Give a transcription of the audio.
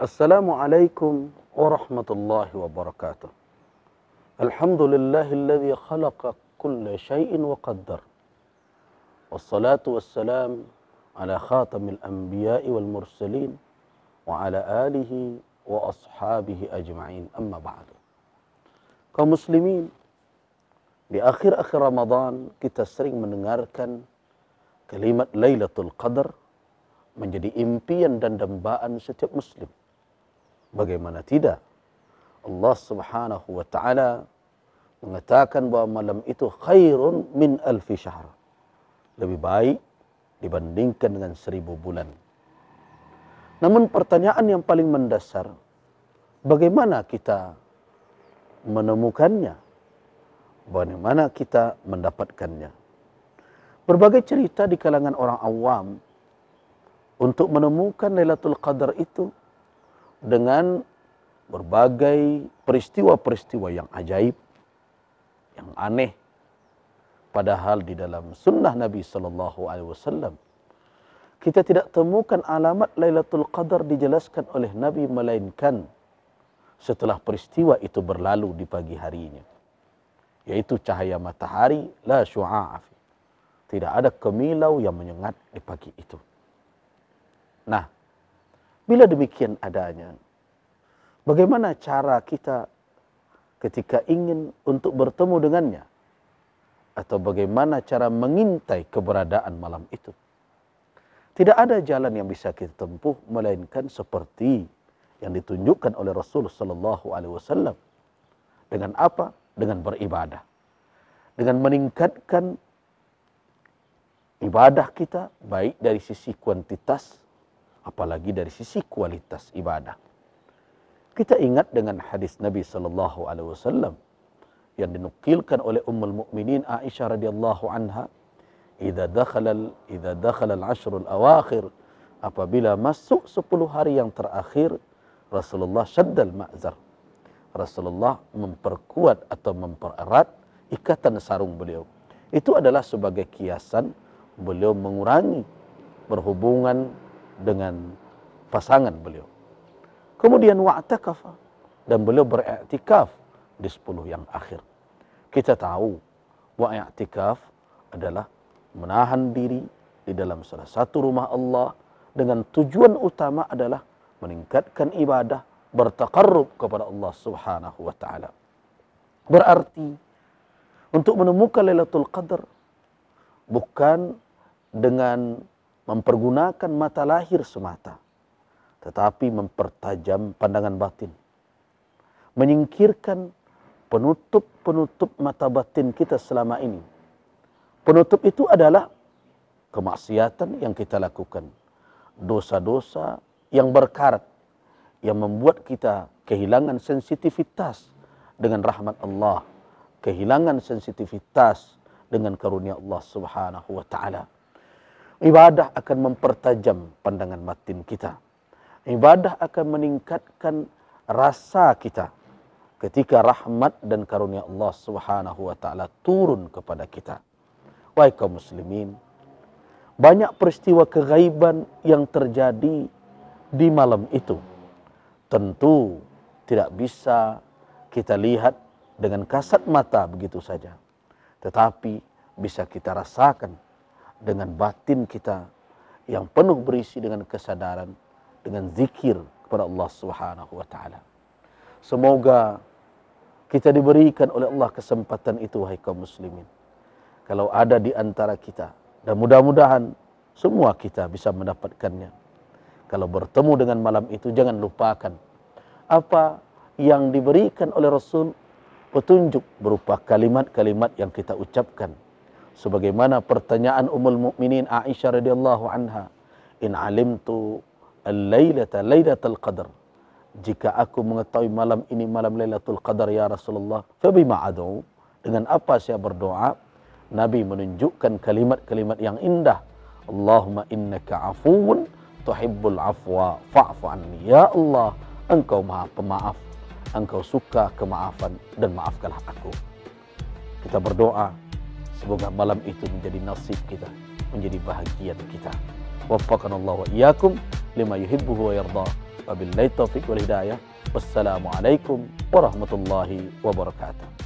السلام عليكم ورحمة الله وبركاته الحمد لله الذي خلق كل شيء وقدر والصلاة والسلام على خاتم الأنبياء والمرسلين وعلى آله وأصحابه أجمعين أما بعد كمسلمين بأخر أخر رمضان كتسرين من sering كلمة ليلة القدر menjadi impian dan dambaan setiap muslim. Bagaimana tidak? Allah Subhanahu wa taala mengatakan bahwa malam itu khairun min alfi syahr. Lebih baik dibandingkan dengan seribu bulan. Namun pertanyaan yang paling mendasar, bagaimana kita menemukannya? Bagaimana kita mendapatkannya? Berbagai cerita di kalangan orang awam untuk menemukan Lailatul Qadar itu dengan berbagai peristiwa-peristiwa yang ajaib, yang aneh. Padahal di dalam sunnah Nabi Shallallahu Alaihi Wasallam kita tidak temukan alamat Lailatul Qadar dijelaskan oleh Nabi melainkan setelah peristiwa itu berlalu di pagi harinya. Yaitu cahaya matahari la syu'a'afi. Tidak ada kemilau yang menyengat di pagi itu. Nah, Bila demikian adanya, bagaimana cara kita ketika ingin untuk bertemu dengannya? Atau bagaimana cara mengintai keberadaan malam itu? Tidak ada jalan yang bisa kita tempuh melainkan seperti yang ditunjukkan oleh Rasulullah Shallallahu Alaihi Wasallam. Dengan apa? Dengan beribadah. Dengan meningkatkan ibadah kita baik dari sisi kuantitas apalagi dari sisi kualitas ibadah. Kita ingat dengan hadis Nabi sallallahu alaihi wasallam yang dinukilkan oleh Ummul Mukminin Aisyah radhiyallahu anha, "Idza dakhala idza dakhala al-ashrul awakhir" apabila masuk 10 hari yang terakhir, Rasulullah syaddal ma'zar. Rasulullah memperkuat atau mempererat ikatan sarung beliau. Itu adalah sebagai kiasan beliau mengurangi berhubungan dengan pasangan beliau. Kemudian wa'takafa dan beliau beriktikaf di 10 yang akhir. Kita tahu wa'tikaf adalah menahan diri di dalam salah satu rumah Allah dengan tujuan utama adalah meningkatkan ibadah, bertakarrub kepada Allah Subhanahu wa taala. Berarti untuk menemukan Lailatul Qadar bukan dengan mempergunakan mata lahir semata, tetapi mempertajam pandangan batin. Menyingkirkan penutup-penutup mata batin kita selama ini. Penutup itu adalah kemaksiatan yang kita lakukan. Dosa-dosa yang berkarat, yang membuat kita kehilangan sensitivitas dengan rahmat Allah, kehilangan sensitivitas dengan karunia Allah Subhanahu wa taala. Ibadah akan mempertajam pandangan batin kita. Ibadah akan meningkatkan rasa kita ketika rahmat dan karunia Allah Subhanahu wa taala turun kepada kita. Wahai kaum muslimin, banyak peristiwa kegaiban yang terjadi di malam itu. Tentu tidak bisa kita lihat dengan kasat mata begitu saja. Tetapi bisa kita rasakan dengan batin kita yang penuh berisi dengan kesadaran, dengan zikir kepada Allah Subhanahu wa taala. Semoga kita diberikan oleh Allah kesempatan itu wahai kaum muslimin. Kalau ada di antara kita dan mudah-mudahan semua kita bisa mendapatkannya. Kalau bertemu dengan malam itu jangan lupakan apa yang diberikan oleh Rasul petunjuk berupa kalimat-kalimat yang kita ucapkan sebagaimana pertanyaan Ummul Mukminin Aisyah radhiyallahu anha in alimtu al-lailata lailatul qadar jika aku mengetahui malam ini malam Lailatul Qadar ya Rasulullah fa bima adu dengan apa saya berdoa Nabi menunjukkan kalimat-kalimat yang indah Allahumma innaka afuwun tuhibbul afwa fa'fu anni ya Allah engkau maha pemaaf engkau suka kemaafan dan maafkanlah aku kita berdoa Semoga malam itu menjadi nasib kita, menjadi bahagian kita. Wafakan Allah wa iyyakum lima yuhibbuhu wa yarda. Wabillahi taufiq wal hidayah. Wassalamualaikum warahmatullahi wabarakatuh.